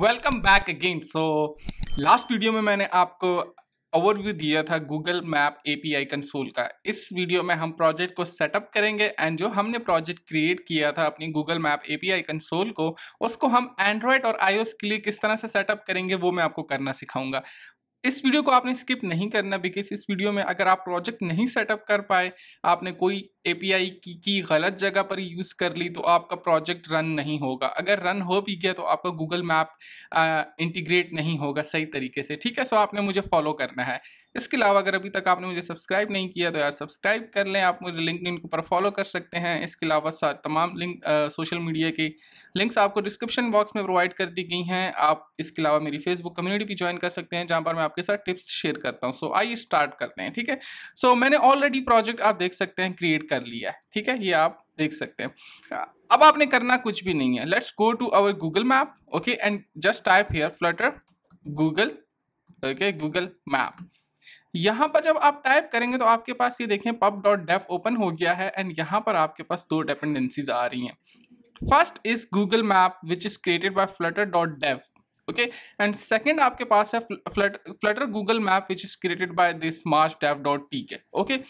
Welcome back again so last video में मैंने आपको ओवरव्यू दिया था गूगल मैप एपीआई कंसोल का इस वीडियो में हम प्रोजेक्ट को सेटअप करेंगे एंड जो हमने प्रोजेक्ट क्रिएट किया था अपनी गूगल मैप एपीआई कंसोल को उसको हम एंड्रॉयड और आईओएस के लिए किस तरह से सेटअप करेंगे वो मैं आपको करना सिखाऊंगा इस वीडियो को आपने स्किप नहीं करना बिकॉज इस वीडियो में अगर आप प्रोजेक्ट नहीं सेटअप कर पाए आपने कोई एपीआई की की गलत जगह पर यूज़ कर ली तो आपका प्रोजेक्ट रन नहीं होगा अगर रन हो भी गया तो आपका गूगल मैप इंटीग्रेट नहीं होगा सही तरीके से ठीक है सो आपने मुझे फॉलो करना है इसके अलावा अगर अभी तक आपने मुझे सब्सक्राइब नहीं किया तो यार सब्सक्राइब कर लें आप मुझे लिंक के ऊपर फॉलो कर सकते हैं इसके अलावा तमाम लिंक सोशल मीडिया के लिंक्स आपको डिस्क्रिप्शन बॉक्स में प्रोवाइड कर दी गई हैं आप इसके अलावा मेरी फेसबुक कम्युनिटी भी ज्वाइन कर सकते हैं जहाँ पर मैं आपके साथ टिप्स शेयर करता हूँ सो आइए स्टार्ट करते हैं ठीक है सो मैंने ऑलरेडी प्रोजेक्ट आप देख सकते हैं क्रिएट कर कर लिया है ठीक है ये आप देख सकते हैं अब आपने करना कुछ भी नहीं है let's go to our Google map okay and just type here flutter Google okay Google map यहाँ पर जब आप टाइप करेंगे तो आपके पास ये देखें पब डॉट डेफ ओपन हो गया है एंड यहाँ पर आपके पास दो डिपेंडेंसीज आ रही हैं first is Google map which is created by flutter dot dev okay and second आपके पास है flutter Google map which is created by this march dev dot T K okay okay?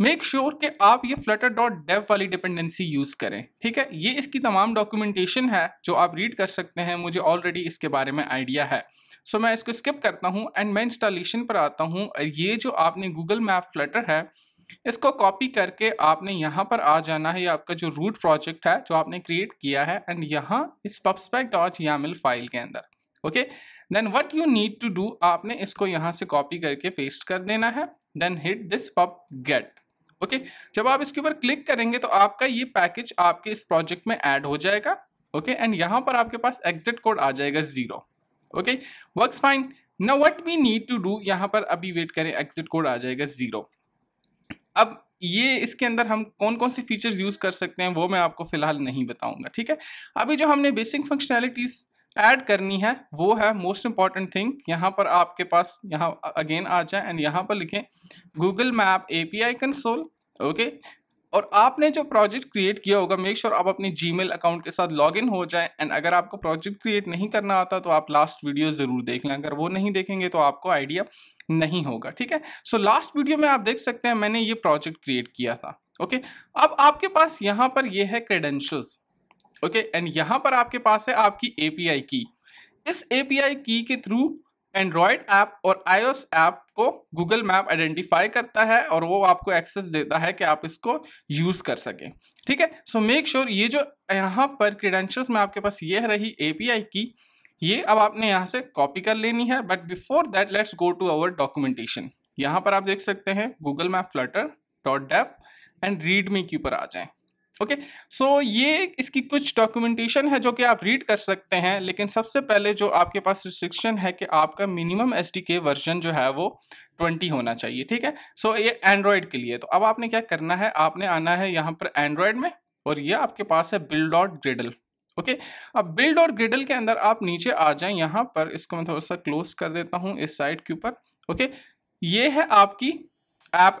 Make sure sure कि आप ये flutter dot dev वाली dependency use करें ठीक है ये इसकी तमाम डॉक्यूमेंटेशन है जो आप रीड कर सकते हैं मुझे ऑलरेडी इसके बारे में आइडिया है सो so, मैं इसको स्किप करता हूँ एंड मैं इंस्टॉलेशन पर आता हूँ ये जो आपने गूगल मैप फ्लटर है इसको कॉपी करके आपने यहाँ पर आ जाना है ये आपका जो रूट प्रोजेक्ट है जो आपने क्रिएट किया है एंड यहाँ इस पब्सपैक डॉट यामिल फाइल के अंदर okay then what you need to do आपने इसको यहाँ से कॉपी करके पेस्ट कर देना है then hit this pub get okay जब आप इसके ऊपर क्लिक करेंगे तो आपका ये पैकेज आपके इस प्रोजेक्ट में ऐड हो जाएगा ओके एंड यहां पर आपके पास एग्जिट कोड आ जाएगा जीरो ओके वर्क्स फाइन ना what we need to do यहां पर अभी वेट करें एग्जिट कोड आ जाएगा जीरो अब ये इसके अंदर हम कौन कौन से फीचर्स यूज़ कर सकते हैं वो मैं आपको फिलहाल नहीं बताऊंगा ठीक है अभी जो हमने बेसिक फंक्शनैलिटीज़ ऐड करनी है वो है मोस्ट इंपॉर्टेंट थिंग यहाँ पर आपके पास यहाँ अगेन आ जाए एंड यहाँ पर लिखें Google map API console okay और आपने जो प्रोजेक्ट क्रिएट किया होगा मेक श्योर sure आप अपने जी अकाउंट के साथ लॉग इन हो जाए एंड अगर आपको प्रोजेक्ट क्रिएट नहीं करना आता तो आप लास्ट वीडियो ज़रूर देख लें अगर वो नहीं देखेंगे तो आपको आइडिया नहीं होगा ठीक है सो so, लास्ट वीडियो में आप देख सकते हैं मैंने ये प्रोजेक्ट क्रिएट किया था ओके okay? अब आपके पास यहाँ पर ये है क्रेडेंशियल्स ओके एंड यहाँ पर आपके पास है आपकी ए की इस ए की के थ्रू एंड्रॉयड ऐप और आईओएस ऐप को गूगल मैप आइडेंटिफाई करता है और वो आपको एक्सेस देता है कि आप इसको यूज़ कर सकें ठीक है सो मेक श्योर ये जो यहाँ पर क्रीडेंशल्स में आपके पास ये रही ए की ये अब आपने यहाँ से कॉपी कर लेनी है but before that let's go to our documentation यहाँ पर आप देख सकते हैं Google map flutter dot dev and readme के ऊपर आ जाएं ओके okay? सो so, ये इसकी कुछ डॉक्यूमेंटेशन है जो कि आप रीड कर सकते हैं लेकिन सबसे पहले जो आपके पास रिस्ट्रिक्शन है कि आपका मिनिमम एस वर्जन जो है वो 20 होना चाहिए ठीक है सो so, ये एंड्रॉयड के लिए तो अब आपने क्या करना है आपने आना है यहाँ पर एंड्रॉयड में और ये आपके पास है बिल डॉट ग्रिडल ओके अब बिल डॉट ग्रिडल के अंदर आप नीचे आ जाए यहाँ पर इसको मैं थोड़ा सा क्लोज कर देता हूँ इस साइड के ऊपर ओके ये है आपकी app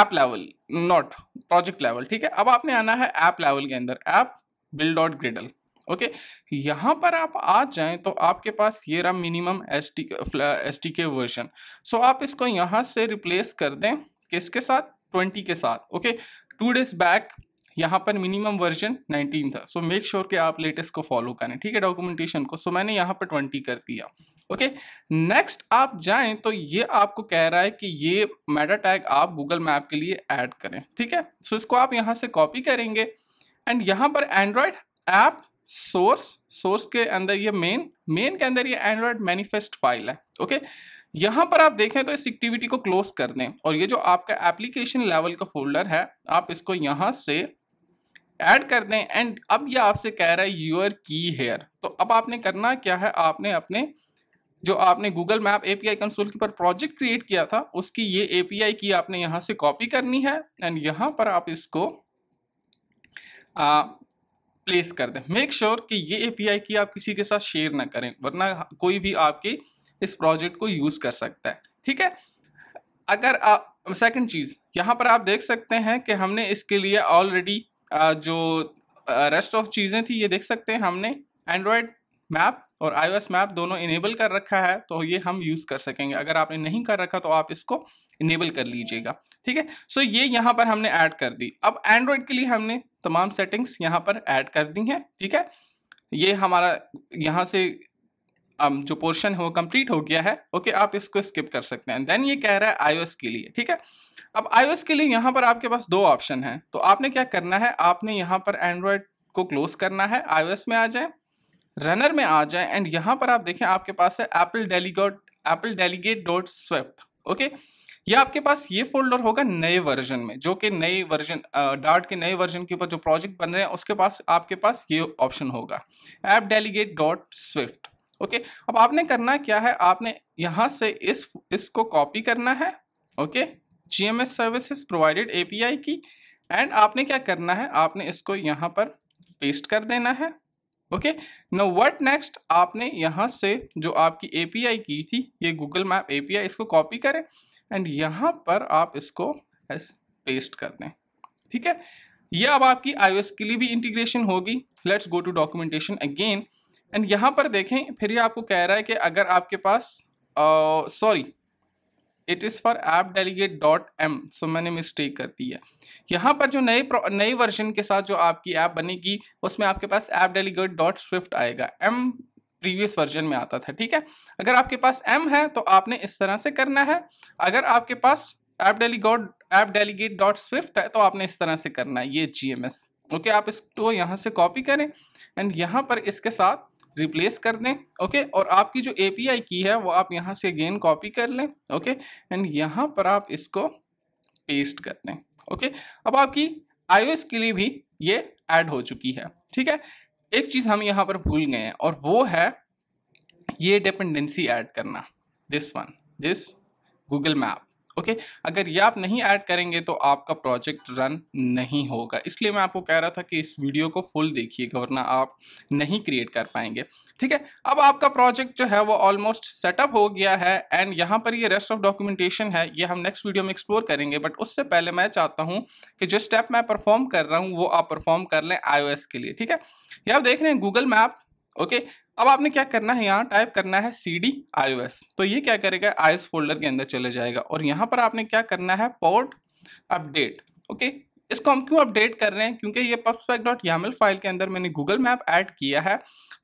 app level not project level ठीक है अब आपने आना है ऐप लेवल के अंदर app build dot gradle okay यहां पर आप आ जाएं तो आपके पास ये रहा minimum S T S T K version so आप इसको यहां से रिप्लेस कर दें किसके साथ ट्वेंटी के साथ ओके टू डेज बैक यहाँ पर मिनिमम वर्जन 19 था सो मेक श्योर कि आप लेटेस्ट को फॉलो करें ठीक है डॉक्यूमेंटेशन को सो so, मैंने यहाँ पर 20 कर दिया ओके नेक्स्ट आप जाएं तो ये आपको कह रहा है कि ये मेटा टैग आप गूगल मैप के लिए ऐड करें ठीक है सो so इसको आप यहाँ से कॉपी करेंगे एंड यहाँ पर एंड्रॉयड ऐप सोर्स सोर्स के अंदर ये मेन मेन के अंदर ये एंड्रॉयड मैनिफेस्ट फाइल है ओके यहां पर आप देखें तो इस एक्टिविटी को क्लोज कर दें और ये जो आपका एप्लीकेशन लेवल का फोल्डर है आप इसको यहां से ऐड कर दें एंड अब ये आपसे कह रहा है यूर की हेयर तो अब आपने करना क्या है आपने अपने जो आपने गूगल मैप एपीआई कंसोल के पर प्रोजेक्ट क्रिएट किया था उसकी ये एपीआई की आपने यहाँ से कॉपी करनी है एंड यहाँ पर आप इसको आ, प्लेस कर दें मेक श्योर sure कि ये एपीआई की आप किसी के साथ शेयर ना करें वरना कोई भी आपके इस प्रोजेक्ट को यूज़ कर सकता है ठीक है अगर आप सेकेंड चीज़ यहाँ पर आप देख सकते हैं कि हमने इसके लिए ऑलरेडी जो रेस्ट ऑफ चीज़ें थी ये देख सकते हैं हमने एंड्रॉयड मैप और आई मैप दोनों इनेबल कर रखा है तो ये हम यूज़ कर सकेंगे अगर आपने नहीं कर रखा तो आप इसको इनेबल कर लीजिएगा ठीक है सो ये यहाँ पर हमने ऐड कर दी अब एंड्रॉयड के लिए हमने तमाम सेटिंग्स यहाँ पर ऐड कर दी हैं ठीक है ये हमारा यहाँ से जो पोर्शन है वो कंप्लीट हो गया है ओके okay, आप इसको स्किप कर सकते हैं देन ये कह रहा है आईओएस के लिए ठीक है अब आईओएस के लिए यहाँ पर आपके पास दो ऑप्शन है तो आपने क्या करना है आपने यहाँ पर एंड्रॉयड को क्लोज करना है आईओएस में आ जाए रनर में आ जाए एंड यहाँ पर आप देखें आपके पास है apple delegate apple delegate dot swift okay ये आपके पास ये फोल्डर होगा नए वर्जन में जो कि नए वर्जन डार्ट के नए वर्जन के ऊपर जो प्रोजेक्ट बन रहे हैं उसके पास आपके पास ये ऑप्शन होगा app delegate dot swift okay अब आपने करना क्या है आपने यहाँ से इस इसको कॉपी करना है okay G M S service provided A P I key and आपने क्या करना है आपने इसको यहाँ पर पेस्ट कर देना है ओके नो व्हाट नेक्स्ट आपने यहाँ से जो आपकी एपीआई की थी ये गूगल मैप एपीआई इसको कॉपी करें एंड यहाँ पर आप इसको पेस्ट कर दें ठीक है ये अब आपकी आईओएस के लिए भी इंटीग्रेशन होगी let's go to documentation again and यहाँ पर देखें फिर ये आपको कह रहा है कि अगर आपके पास sorry uh, it is for app delegate dot m so मैंने मिस्टेक कर दी है यहाँ पर जो नए नए वर्जन के साथ जो आपकी ऐप बनेगी उसमें आपके पास ऐप डेलीगेट डॉट स्विफ्ट आएगा एम प्रीवियस वर्जन में आता था ठीक है अगर आपके पास एम है तो आपने इस तरह से करना है अगर आपके पास app delegate app delegate dot swift है तो आपने इस तरह से करना है ये जी एम एस ओके आप इसको यहाँ से कॉपी करें एंड यहाँ पर इसके साथ रिप्लेस कर दें ओके और आपकी जो एपीआई की है वो आप यहाँ से अगेन कॉपी कर लें ओके एंड यहाँ पर आप इसको पेस्ट कर दें ओके अब आपकी आईओएस के लिए भी ये ऐड हो चुकी है ठीक है एक चीज़ हम यहाँ पर भूल गए हैं और वो है ये डिपेंडेंसी ऐड करना this one this Google map okay okay? अगर ये आप नहीं ऐड करेंगे तो आपका प्रोजेक्ट रन नहीं होगा इसलिए मैं आपको कह रहा था कि इस वीडियो को फुल देखिए वरना आप नहीं क्रिएट कर पाएंगे ठीक है अब आपका प्रोजेक्ट जो है वो ऑलमोस्ट सेटअप हो गया है एंड यहाँ पर ये रेस्ट ऑफ डॉक्यूमेंटेशन है ये हम नेक्स्ट वीडियो में एक्सप्लोर करेंगे बट उससे पहले मैं चाहता हूँ कि जो स्टेप मैं परफॉर्म कर रहा हूँ वो आप परफॉर्म कर लें आई के लिए ठीक है ये आप देख रहे हैं गूगल मैप ओके अब आपने क्या करना है यहाँ टाइप करना है सी डी तो ये क्या करेगा आई फोल्डर के अंदर चले जाएगा और यहाँ पर आपने क्या करना है पोर्ट अपडेट ओके इसको हम क्यों अपडेट कर रहे हैं क्योंकि ये पब्सपैक डॉट यामल फाइल के अंदर मैंने गूगल मैप ऐड किया है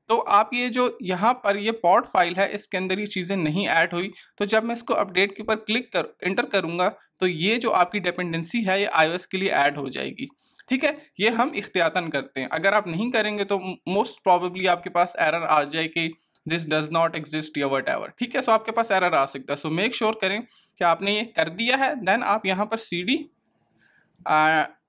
तो आप ये जो यहाँ पर ये पॉट फाइल है इसके अंदर ये चीज़ें नहीं ऐड हुई तो जब मैं इसको अपडेट के ऊपर क्लिक कर इंटर करूँगा तो ये जो आपकी डिपेंडेंसी है ये आई के लिए ऐड हो जाएगी ठीक है ये हम इख्तियातन करते हैं अगर आप नहीं करेंगे तो मोस्ट प्रॉबेबली आपके पास एरर आ जाए कि दिस डज नॉट एग्जिस्ट या वट एवर ठीक है सो आपके पास एरर आ सकता है सो मेक श्योर करें कि आपने ये कर दिया है देन आप यहाँ पर C D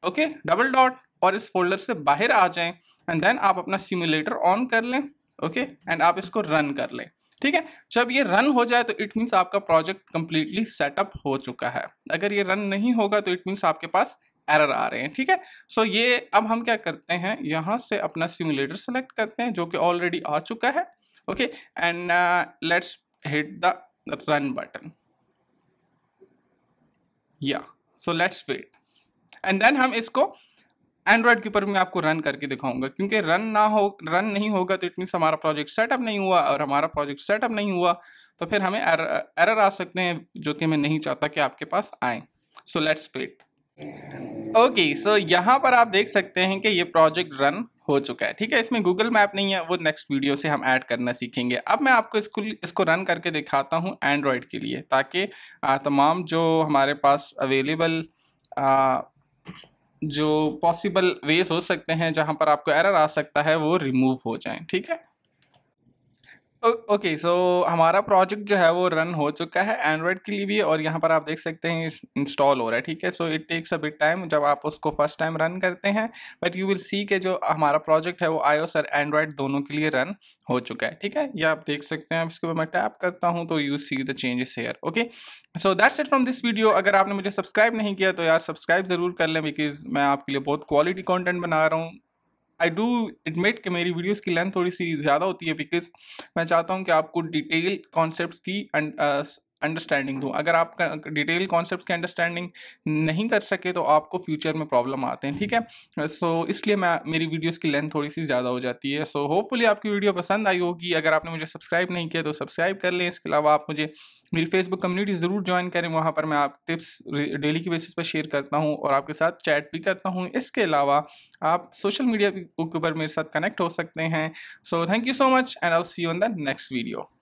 okay double dot और इस फोल्डर से बाहर आ जाएं एंड देन आप अपना सिमुलेटर ऑन कर लें ओके okay? एंड आप इसको रन कर लें ठीक है जब ये रन हो जाए तो इट मीन्स आपका प्रोजेक्ट कम्प्लीटली सेटअप हो चुका है अगर ये रन नहीं होगा तो इट मीन्स आपके पास एरर आ रहे हैं ठीक है सो ये अब हम क्या करते हैं यहाँ से अपना सिमुलेटर सेलेक्ट करते हैं जो कि ऑलरेडी आ चुका है okay and let's hit the run button या so let's wait and then हम इसको एंड्रॉयड के ऊपर मैं आपको रन करके दिखाऊंगा क्योंकि रन ना हो रन नहीं होगा तो इट मीन्स हमारा प्रोजेक्ट सेटअप नहीं हुआ और हमारा प्रोजेक्ट सेटअप नहीं हुआ तो फिर हमें एरर आ सकते हैं जो कि मैं नहीं चाहता कि आपके पास आए so let's wait okay so यहाँ पर आप देख सकते हैं कि ये प्रोजेक्ट रन हो चुका है ठीक है इसमें गूगल मैप नहीं है वो नेक्स्ट वीडियो से हम ऐड करना सीखेंगे अब मैं आपको इसको इसको रन करके दिखाता हूँ एंड्रॉयड के लिए ताकि तमाम जो हमारे पास अवेलेबल जो पॉसिबल वेज हो सकते हैं जहाँ पर आपको एरर आ सकता है वो रिमूव हो जाए ठीक है ओके सो हमारा प्रोजेक्ट जो है वो रन हो चुका है एंड्रॉयड के लिए भी और यहाँ पर आप देख सकते हैं इंस्टॉल हो रहा है ठीक है so it takes a bit time जब आप उसको फर्स्ट टाइम रन करते हैं बट यू विल सी के जो हमारा प्रोजेक्ट है वो आयो और एंड्रॉयड दोनों के लिए रन हो चुका है ठीक है ये आप देख सकते हैं इसके ऊपर मैं टैप करता हूँ तो you see the changes here okay so that's it from this video अगर आपने मुझे सब्सक्राइब नहीं किया तो यार सब्सक्राइब ज़रूर कर लें बिकॉज मैं आपके लिए बहुत क्वालिटी कॉन्टेंट बना रहा हूँ आई डू एडमिट कि मेरी वीडियोस की लेंथ थोड़ी सी ज़्यादा होती है बिकॉज मैं चाहता हूँ कि आपको डिटेल कॉन्सेप्ट की एंड अंडरस्टैंडिंग दूँ अगर आप डिटेल कॉन्सेप्ट की अंडरस्टैंडिंग नहीं कर सके तो आपको फ्यूचर में प्रॉब्लम आते हैं ठीक है सो so, इसलिए मैं मेरी वीडियोस की लेंथ थोड़ी सी ज़्यादा हो जाती है सो so, होपफुली आपकी वीडियो पसंद आई होगी अगर आपने मुझे सब्सक्राइब नहीं किया तो सब्सक्राइब कर लें इसके अलावा आप मुझे मेरी फेसबुक कम्युनिटी ज़रूर ज्वाइन करें वहाँ पर मैं आप टिप्स डेली की बेसिस पर शेयर करता हूँ और आपके साथ चैट भी करता हूँ इसके अलावा आप सोशल मीडिया के ऊपर मेरे साथ कनेक्ट हो सकते हैं so thank you so much and I see you in the next video